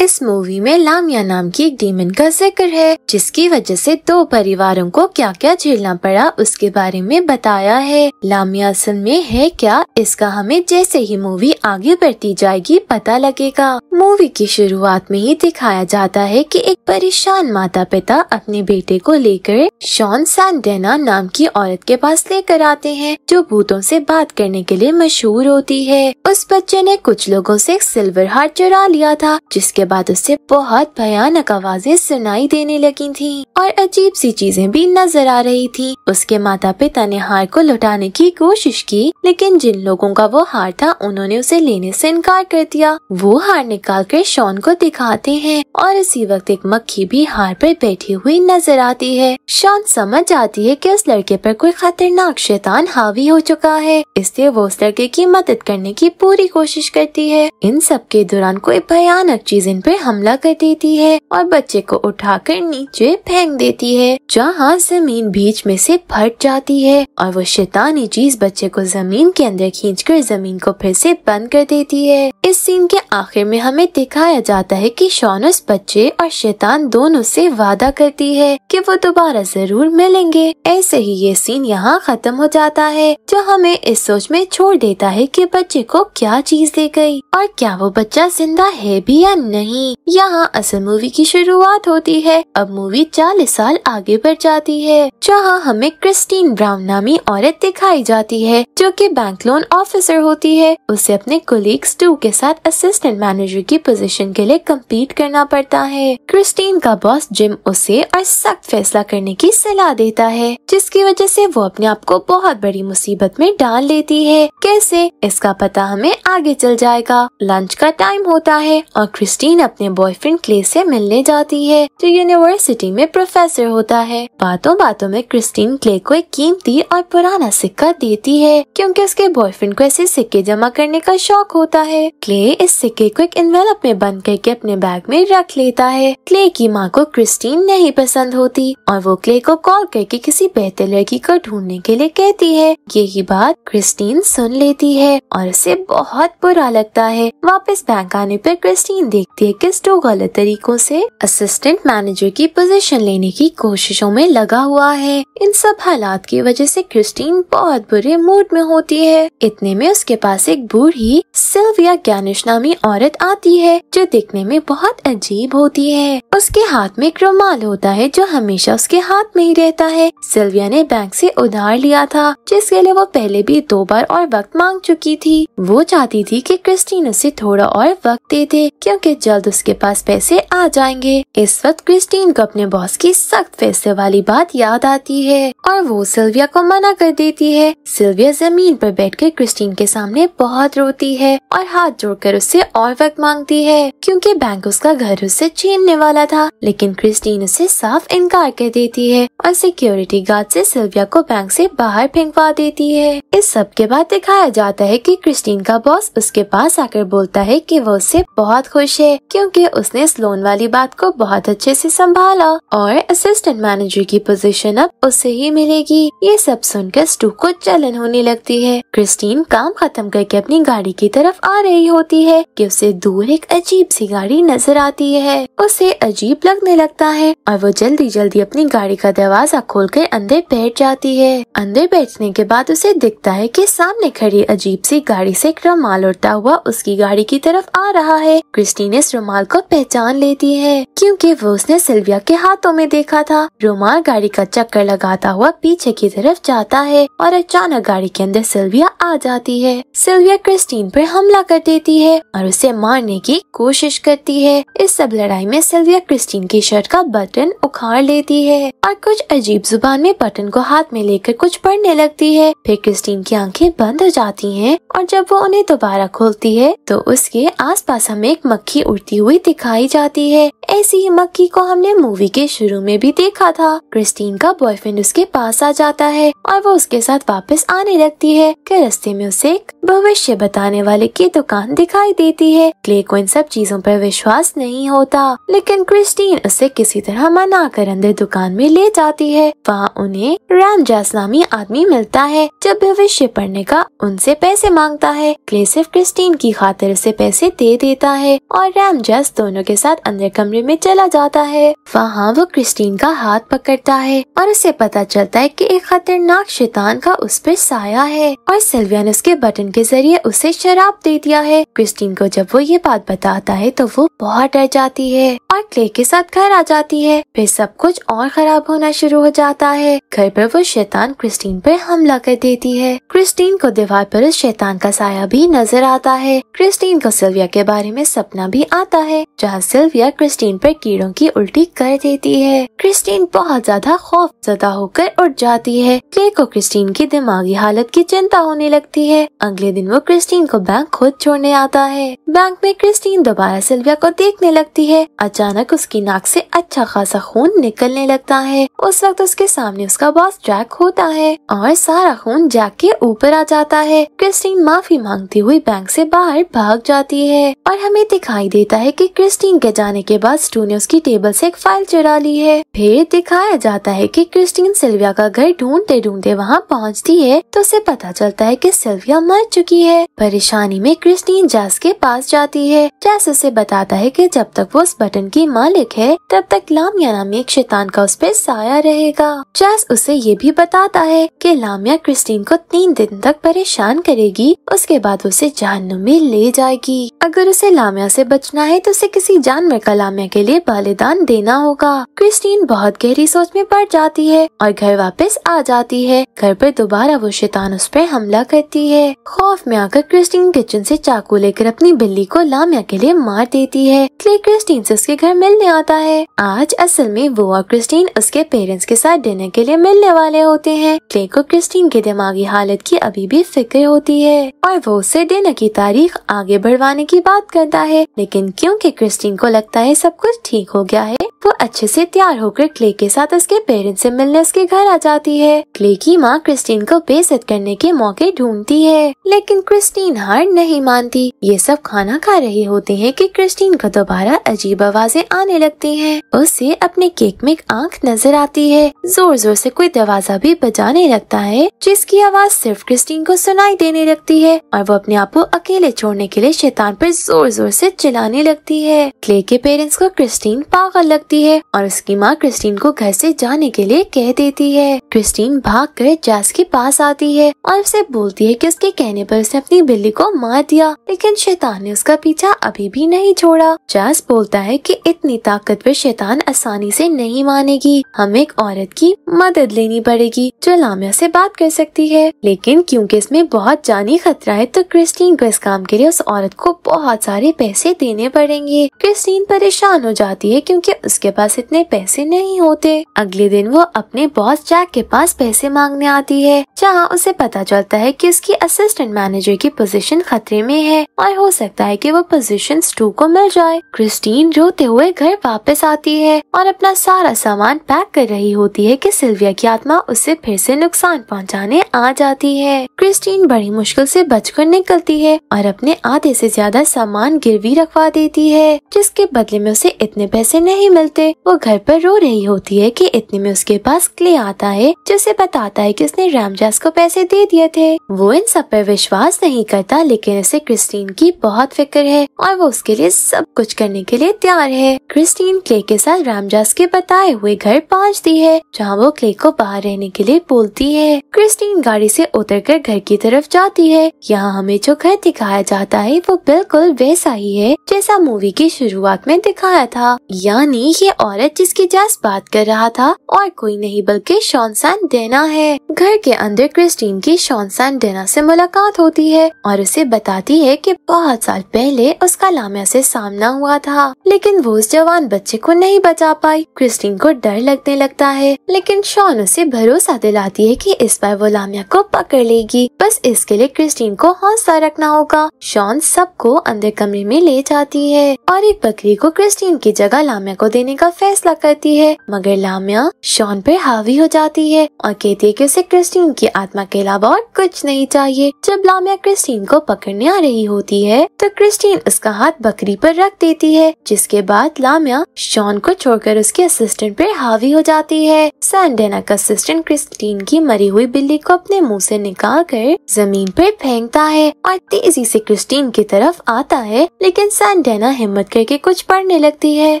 इस मूवी में लामिया नाम की एक डेमन का जिक्र है जिसकी वजह से दो परिवारों को क्या क्या झेलना पड़ा उसके बारे में बताया है लामिया असल में है क्या इसका हमें जैसे ही मूवी आगे बढ़ती जाएगी पता लगेगा मूवी की शुरुआत में ही दिखाया जाता है कि एक परेशान माता पिता अपने बेटे को लेकर शॉन सैंडेना नाम की औरत के पास लेकर आते हैं जो भूतों से बात करने के लिए मशहूर होती है उस बच्चे ने कुछ लोगों से सिल्वर हार्ट चुरा लिया था जिसके बाद उसे बहुत भयानक आवाजें सुनाई देने लगी थी और अजीब सी चीजें भी नजर आ रही थी उसके माता पिता ने हार को लुटाने की कोशिश की लेकिन जिन लोगों का वो हार था उन्होंने उसे लेने से इनकार कर दिया वो हार निकाल कर शॉन को दिखाते हैं और इसी वक्त एक मक्खी भी हार पर बैठी हुई नजर आती है शॉन समझ आती है की उस लड़के पर कोई खतरनाक शैतान हावी हो चुका है इसलिए वो उस लड़के की मदद करने की पूरी कोशिश करती है इन सब के दौरान कोई भयानक चीजें पे हमला कर देती है और बच्चे को उठाकर नीचे फेंक देती है जहाँ जमीन बीच में से फट जाती है और वो शैतानी चीज बच्चे को जमीन के अंदर खींचकर जमीन को फिर से बंद कर देती है इस सीन के आखिर में हमें दिखाया जाता है कि शोनस बच्चे और शैतान दोनों से वादा करती है कि वो दोबारा जरूर मिलेंगे ऐसे ही ये सीन यहाँ खत्म हो जाता है जो हमें इस सोच में छोड़ देता है कि बच्चे को क्या चीज दे गई और क्या वो बच्चा जिंदा है भी या नहीं नहीं यहाँ असल मूवी की शुरुआत होती है अब मूवी चालीस साल आगे बढ़ जाती है जहाँ हमें क्रिस्टीन ब्राउन नामी औरत दिखाई जाती है जो कि बैंक लोन ऑफिसर होती है उसे अपने कोलीग टू के साथ असिस्टेंट मैनेजर की पोजीशन के लिए कम्पीट करना पड़ता है क्रिस्टीन का बॉस जिम उसे और सख्त फैसला करने की सलाह देता है जिसकी वजह ऐसी वो अपने आप को बहुत बड़ी मुसीबत में डाल लेती है कैसे इसका पता हमें आगे चल जाएगा लंच का टाइम होता है और क्रिस्टीन जेन अपने बॉयफ्रेंड क्ले से मिलने जाती है जो यूनिवर्सिटी में प्रोफेसर होता है बातों बातों में क्रिस्टीन क्ले को एक कीमती और पुराना सिक्का देती है क्योंकि उसके बॉयफ्रेंड को ऐसे सिक्के जमा करने का शौक होता है क्ले इस सिक्के को एक इन्वेलप में बंद करके अपने बैग में रख लेता है क्ले की माँ को क्रिस्टीन नहीं पसंद होती और वो क्ले को कॉल करके किसी बेहतर लड़की को ढूंढने के लिए कहती है यही बात क्रिस्टीन सुन लेती है और उसे बहुत बुरा लगता है वापस बैंक आने पर क्रिस्टीन देखती है लेटेस्ट और गलत तरीकों से असिस्टेंट मैनेजर की पोजीशन लेने की कोशिशों में लगा हुआ है इन सब हालात की वजह से क्रिस्टीन बहुत बुरे मूड में होती है इतने में उसके पास एक बूढ़ी सिल्विया ज्ञानिश नामी औरत आती है जो दिखने में बहुत अजीब होती है उसके हाथ में एक रुमाल होता है जो हमेशा उसके हाथ में ही रहता है सिल्विया ने बैंक से उधार लिया था जिसके लिए वो पहले भी दो बार और वक्त मांग चुकी थी वो चाहती थी कि क्रिस्टीन उसे थोड़ा और वक्त देते क्योंकि जल्द उसके पास पैसे आ जाएंगे इस वक्त क्रिस्टीन को अपने बॉस की सख्त फैसले वाली बात याद आती है और वो सिल्विया को मना कर देती है सिल्विया जमीन पर बैठकर क्रिस्टीन के सामने बहुत रोती है और हाथ जोड़कर उससे और वक्त मांगती है क्योंकि बैंक उसका घर उससे छीनने वाला था लेकिन क्रिस्टीन उसे साफ इनकार कर देती है और सिक्योरिटी गार्ड से सिल्विया को बैंक से बाहर फेंकवा देती है इस सब के बाद दिखाया जाता है कि क्रिस्टीन का बॉस उसके पास आकर बोलता है कि वो उससे बहुत खुश है क्योंकि उसने इस लोन वाली बात को बहुत अच्छे से संभाला और असिस्टेंट मैनेजर की पोजीशन अब उससे ही मिलेगी ये सब सुनकर स्टू को जलन होने लगती है क्रिस्टीन काम खत्म करके अपनी गाड़ी की तरफ आ रही होती है कि उसे दूर एक अजीब सी गाड़ी नजर आती है उसे अजीब लगने लगता है और वो जल्दी जल्दी अपनी गाड़ी का दरवाजा खोल कर अंदर बैठ जाती है अंदर बैठने के बाद उसे दिखता है कि सामने खड़ी अजीब सी गाड़ी से एक रमाल उड़ता हुआ उसकी गाड़ी की तरफ आ रहा है क्रिस्टीन इस रोमाल को पहचान लेती है क्योंकि वो उसने सिल्विया के हाथों में देखा था रोमाल गाड़ी का चक्कर लगाता हुआ पीछे की तरफ जाता है और अचानक गाड़ी के अंदर सिल्विया आ जाती है सिल्विया क्रिस्टीन पर हमला कर देती है और उसे मारने की कोशिश करती है इस सब लड़ाई में सिल्विया क्रिस्टीन की शर्ट का बटन उखाड़ लेती है और कुछ अजीब जुबान में बटन को हाथ में लेकर कुछ पढ़ने लगती है फिर क्रिस्टीन की आंखें बंद हो जाती हैं और जब वो उन्हें दोबारा खोलती है तो उसके आसपास हमें एक मक्खी उड़ती करती हुई दिखाई जाती है ऐसी ही मक्की को हमने मूवी के शुरू में भी देखा था क्रिस्टीन का बॉयफ्रेंड उसके पास आ जाता है और वो उसके साथ वापस आने लगती है के रस्ते में उसे एक भविष्य बताने वाले की दुकान दिखाई देती है क्ले को इन सब चीजों पर विश्वास नहीं होता लेकिन क्रिस्टीन उसे किसी तरह मना कर अंदर दुकान में ले जाती है वहाँ उन्हें राम नामी आदमी मिलता है जब भविष्य पढ़ने का उनसे पैसे मांगता है क्ले सिर्फ क्रिस्टीन की खातिर उसे पैसे दे देता है और राम जेस दोनों के साथ अंदर कमरे में चला जाता है वहाँ वो क्रिस्टीन का हाथ पकड़ता है और उसे पता चलता है कि एक खतरनाक शैतान का उस पर साया है और सिल्विया ने उसके बटन के जरिए उसे शराब दे दिया है क्रिस्टीन को जब वो ये बात बताता है तो वो बहुत डर जाती है और क्ले के साथ घर आ जाती है फिर सब कुछ और खराब होना शुरू हो जाता है घर पर वो शैतान क्रिस्टीन पर हमला कर देती है क्रिस्टीन को दीवार पर उस शैतान का साया भी नजर आता है क्रिस्टीन को सिल्विया के बारे में सपना भी आता है जहाँ सिल्विया क्रिस्टीन पर कीड़ों की उल्टी कर देती है क्रिस्टीन बहुत ज्यादा खौफ जदा होकर उठ जाती है क्ले को क्रिस्टीन की दिमागी हालत की चिंता होने लगती है अगले दिन वो क्रिस्टीन को बैंक खुद छोड़ने आता है बैंक में क्रिस्टीन दोबारा सिल्विया को देखने लगती है अचानक अचानक उसकी नाक से अच्छा खासा खून निकलने लगता है उस वक्त उसके सामने उसका बॉस जैक होता है और सारा खून जैक के ऊपर आ जाता है क्रिस्टीन माफी मांगती हुई बैंक से बाहर भाग जाती है और हमें दिखाई देता है कि क्रिस्टीन के जाने के बाद स्टू ने उसकी टेबल से एक फाइल चुरा ली है फिर दिखाया जाता है की क्रिस्टीन सिल्विया का घर ढूंढते ढूंढते वहाँ पहुँचती है तो उसे पता चलता है की सिल्विया मर चुकी है परेशानी में क्रिस्टीन जैस के पास जाती है जैस उसे बताता है की जब तक वो उस बटन जिंदगी मालिक है तब तक लामिया नामी एक शैतान का उस पर साया रहेगा चास उसे ये भी बताता है कि लामिया क्रिस्टीन को तीन दिन तक परेशान करेगी उसके बाद उसे जहनुम में ले जाएगी अगर उसे लामिया से बचना है तो उसे किसी जानवर का लामिया के लिए बलिदान देना होगा क्रिस्टीन बहुत गहरी सोच में पड़ जाती है और घर वापस आ जाती है घर पर दोबारा वो शैतान उस पर हमला करती है खौफ में आकर क्रिस्टीन किचन से चाकू लेकर अपनी बिल्ली को लामिया के लिए मार देती है क्ले क्रिस्टीन से उसके घर मिलने आता है आज असल में वो और क्रिस्टीन उसके पेरेंट्स के साथ डिनर के लिए मिलने वाले होते हैं क्ले को क्रिस्टीन की दिमागी हालत की अभी भी फिक्र होती है और वो उसे डिनर की तारीख आगे बढ़वाने की बात करता है लेकिन क्योंकि क्रिस्टीन को लगता है सब कुछ ठीक हो गया है वो अच्छे से तैयार होकर क्ले के साथ उसके पेरेंट्स से मिलने उसके घर आ जाती है क्ले की माँ क्रिस्टीन को बेसत करने के मौके ढूंढती है लेकिन क्रिस्टीन हार नहीं मानती ये सब खाना खा रहे होते हैं कि क्रिस्टीन को दोबारा अजीब आवाजें आने लगती हैं। उसे अपने केक में एक आँख नजर आती है जोर जोर से कोई दरवाजा भी बजाने लगता है जिसकी आवाज सिर्फ क्रिस्टीन को सुनाई देने लगती है और वो अपने आप को अकेले छोड़ने के लिए शैतान पर जोर जोर से चिल्लाने लगती है क्ले के पेरेंट्स को क्रिस्टीन पागल लगती है और उसकी माँ क्रिस्टीन को घर से जाने के लिए कह देती है क्रिस्टीन भाग कर जैस के पास आती है और उसे बोलती है कि उसके कहने पर उसने अपनी बिल्ली को मार दिया लेकिन शैतान ने उसका पीछा अभी भी नहीं छोड़ा जैस बोलता है कि इतनी ताकतवर शैतान आसानी से नहीं मानेगी हम एक औरत की मदद लेनी पड़ेगी जो लामिया से बात कर सकती है लेकिन क्योंकि इसमें बहुत जानी खतरा है तो क्रिस्टीन को इस काम के लिए उस औरत को बहुत सारे पैसे देने पड़ेंगे क्रिस्टीन परेशान हो जाती है क्योंकि उसके पास इतने पैसे नहीं होते अगले दिन वो अपने बॉस जैक के पास पैसे मांगने आती है जहाँ उसे पता चलता है कि उसकी असिस्टेंट मैनेजर की पोजीशन खतरे में है और हो सकता है कि वो पोजीशन स्टू को मिल जाए क्रिस्टीन रोते हुए घर वापस आती है और अपना सारा सामान पैक कर रही होती है कि सिल्विया की आत्मा उससे फिर से नुकसान पहुंचाने आ जाती है क्रिस्टीन बड़ी मुश्किल से बचकर निकलती है और अपने आधे से ज्यादा अपना सामान गिरवी रखवा देती है जिसके बदले में उसे इतने पैसे नहीं मिलते वो घर पर रो रही होती है कि इतने में उसके पास क्ले आता है जिसे बताता है कि उसने रामजास को पैसे दे दिए थे वो इन सब पर विश्वास नहीं करता लेकिन उसे क्रिस्टीन की बहुत फिक्र है और वो उसके लिए सब कुछ करने के लिए तैयार है क्रिस्टीन क्ले के साथ रामजास के बताए हुए घर पहुँचती है जहाँ वो क्ले को बाहर रहने के लिए बोलती है क्रिस्टीन गाड़ी से कर घर की तरफ जाती है यहाँ हमें जो घर दिखाया जाता है वो बिल्कुल बिल्कुल वैसा ही है जैसा मूवी की शुरुआत में दिखाया था यानी ये औरत जिसकी जैस बात कर रहा था और कोई नहीं बल्कि शॉनसान डेना है घर के अंदर क्रिस्टीन की शॉनसान डेना से मुलाकात होती है और उसे बताती है कि बहुत साल पहले उसका लामिया से सामना हुआ था लेकिन वो उस जवान बच्चे को नहीं बचा पाई क्रिस्टीन को डर लगने लगता है लेकिन शॉन उसे भरोसा दिलाती है की इस बार वो लामिया को पकड़ लेगी बस इसके लिए क्रिस्टीन को हौसला रखना होगा शॉन सबको अंदर कमरे में ले जाती है और एक बकरी को क्रिस्टीन की जगह लामिया को देने का फैसला करती है मगर लामिया शॉन पर हावी हो जाती है और कहती है की उसे क्रिस्टीन की आत्मा के अलावा और कुछ नहीं चाहिए जब लामिया क्रिस्टीन को पकड़ने आ रही होती है तो क्रिस्टीन उसका हाथ बकरी पर रख देती है जिसके बाद लामिया शॉन को छोड़कर उसके असिस्टेंट पर हावी हो जाती है सैंडेना का असिस्टेंट क्रिस्टीन की मरी हुई बिल्ली को अपने मुंह से निकाल कर जमीन पर फेंकता है और तेजी से क्रिस्टीन की तरफ आता है लेकिन सैंडेना हिम्मत करके कुछ पढ़ने लगती है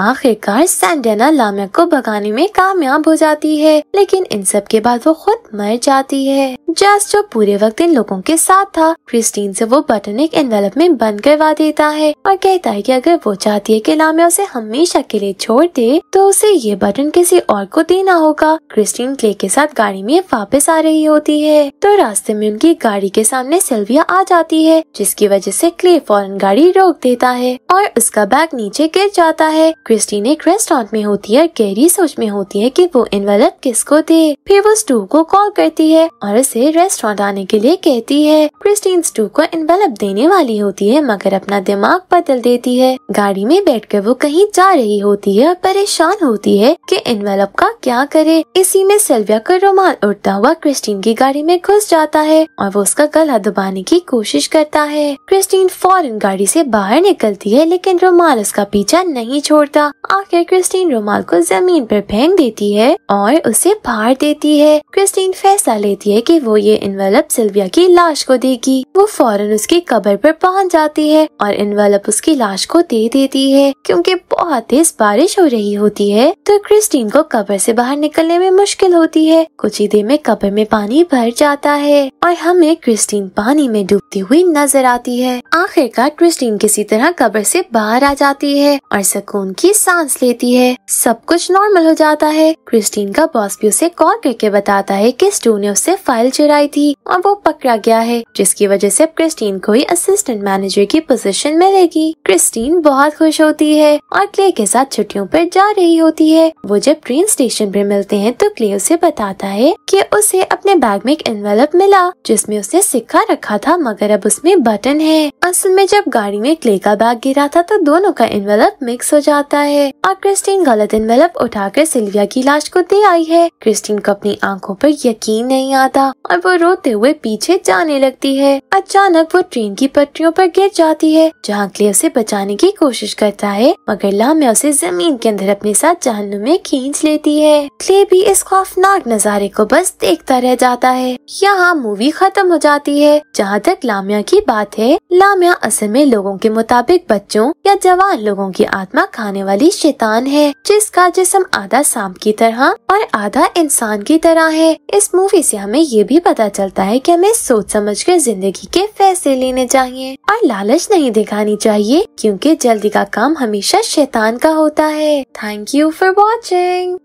आखिरकार सैंडेना लामिया को भगाने में कामयाब हो जाती है लेकिन इन सब के बाद वो खुद मर जाती है जस्ट जो पूरे वक्त इन लोगों के साथ था क्रिस्टीन से वो बटन एक एनवेलप में बंद करवा देता है और कहता है कि अगर वो चाहती है कि लामिया उसे हमेशा के लिए छोड़ दे तो उसे ये बटन किसी और को देना होगा क्रिस्टीन क्ले के साथ गाड़ी में वापस आ रही होती है तो रास्ते में उनकी गाड़ी के सामने सिल्विया आ जाती है जिसकी वजह से क्ले फॉर फौरन गाड़ी रोक देता है और उसका बैग नीचे गिर जाता है क्रिस्टीन एक रेस्टोरेंट में होती है और गहरी सोच में होती है कि वो किस किसको दे फिर वो स्टू को कॉल करती है और उसे रेस्टोरेंट आने के लिए कहती है क्रिस्टीन स्टू को इन्वेलप देने वाली होती है मगर अपना दिमाग बदल देती है गाड़ी में बैठ वो कहीं जा रही होती है और परेशान होती है इन इन्वेलप का क्या करे इसी में सेल्विया का रोमाल उठता हुआ क्रिस्टीन की गाड़ी में घुस जाता है और वो उसका गला दबाने की कोशिश करता है क्रिस्टीन फौरन रोमालिन गाड़ी से बाहर निकलती है लेकिन रोमाल उसका पीछा नहीं छोड़ता आखिर क्रिस्टीन रोमाल को जमीन पर फेंक देती है और उसे फाड़ देती है क्रिस्टीन फैसला लेती है कि वो ये इनवेलप सिल्विया की लाश को देगी वो फौरन उसकी कबर पर पहुंच जाती है और इनवेलप उसकी लाश को दे देती है क्योंकि बहुत तेज बारिश हो रही होती है तो क्रिस्टीन को कबर से बाहर निकलने में मुश्किल होती है कुछ ही देर में कबर में पानी भर जाता है और हमें क्रिस्टीन पानी में डूबती हुई नजर आती है आखिर देखकर क्रिस्टीन किसी तरह कब्र से बाहर आ जाती है और सुकून की सांस लेती है सब कुछ नॉर्मल हो जाता है क्रिस्टीन का बॉस भी उसे कॉल करके बताता है कि स्टू ने उससे फाइल चुराई थी और वो पकड़ा गया है जिसकी वजह से अब क्रिस्टीन को ही असिस्टेंट मैनेजर की पोजीशन मिलेगी क्रिस्टीन बहुत खुश होती है और क्ले के साथ छुट्टियों पर जा रही होती है वो जब ट्रेन स्टेशन पर मिलते हैं तो क्ले उसे बताता है कि उसे अपने बैग में एक इन्वेलप मिला जिसमें उसने सिक्का रखा था मगर अब उसमें बटन है असल में में जब गाड़ी में क्ले का बैग गिरा था तो दोनों का इन्वेलप मिक्स हो जाता है और क्रिस्टीन गलत इन्वेलप उठाकर सिल्विया की लाश को दे आई है क्रिस्टीन को अपनी आंखों पर यकीन नहीं आता और वो रोते हुए पीछे जाने लगती है अचानक वो ट्रेन की पटरियों पर गिर जाती है जहाँ क्ले उसे बचाने की कोशिश करता है मगर लाम्या उसे जमीन के अंदर अपने साथ जहनुम में खींच लेती है क्ले भी इस खौफनाक नज़ारे को बस देखता रह जाता है यहाँ मूवी खत्म हो जाती है जहाँ तक लामिया की बात है लामिया मौसम में लोगों के मुताबिक बच्चों या जवान लोगों की आत्मा खाने वाली शैतान है जिसका जिसम आधा सांप की तरह और आधा इंसान की तरह है इस मूवी से हमें ये भी पता चलता है कि हमें सोच समझ कर जिंदगी के फैसले लेने चाहिए और लालच नहीं दिखानी चाहिए क्योंकि जल्दी का काम हमेशा शैतान का होता है थैंक यू फॉर वॉचिंग